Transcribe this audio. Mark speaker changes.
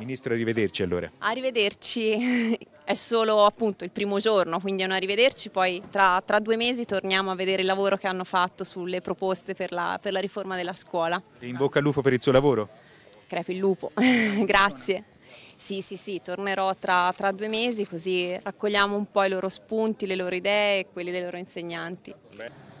Speaker 1: Ministro, arrivederci allora.
Speaker 2: Arrivederci, è solo appunto il primo giorno, quindi è un arrivederci, poi tra, tra due mesi torniamo a vedere il lavoro che hanno fatto sulle proposte per la, per la riforma della scuola.
Speaker 3: Ti in bocca al lupo per il suo lavoro?
Speaker 2: Crepi il lupo, grazie. Sì, sì, sì, tornerò tra, tra, due mesi così raccogliamo un po' i loro spunti, le loro idee e quelli dei loro insegnanti.